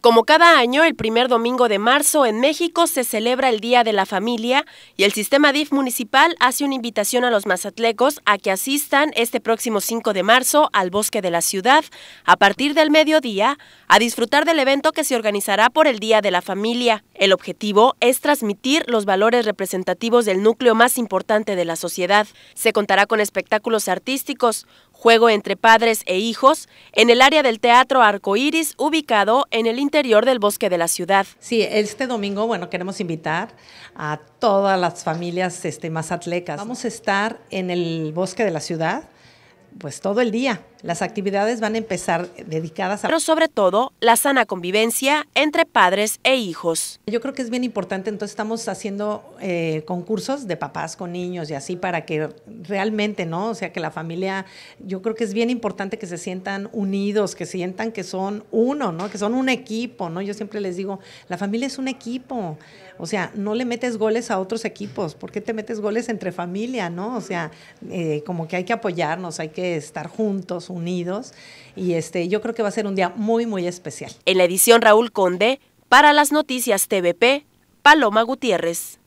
Como cada año, el primer domingo de marzo en México se celebra el Día de la Familia y el sistema DIF municipal hace una invitación a los mazatlecos a que asistan este próximo 5 de marzo al bosque de la ciudad a partir del mediodía a disfrutar del evento que se organizará por el Día de la Familia. El objetivo es transmitir los valores representativos del núcleo más importante de la sociedad. Se contará con espectáculos artísticos, juego entre padres e hijos, en el área del Teatro Arcoíris, ubicado en el interior del bosque de la ciudad. Sí, este domingo, bueno, queremos invitar a todas las familias este, atletas. Vamos a estar en el bosque de la ciudad, pues todo el día, las actividades van a empezar dedicadas a... Pero sobre todo, la sana convivencia entre padres e hijos. Yo creo que es bien importante, entonces estamos haciendo eh, concursos de papás con niños y así para que realmente, ¿no? O sea, que la familia, yo creo que es bien importante que se sientan unidos, que sientan que son uno, ¿no? Que son un equipo, ¿no? Yo siempre les digo, la familia es un equipo. O sea, no le metes goles a otros equipos, ¿por qué te metes goles entre familia, ¿no? O sea, eh, como que hay que apoyarnos, hay que estar juntos Unidos. Y este, yo creo que va a ser un día muy, muy especial. En la edición Raúl Conde, para las noticias TVP, Paloma Gutiérrez.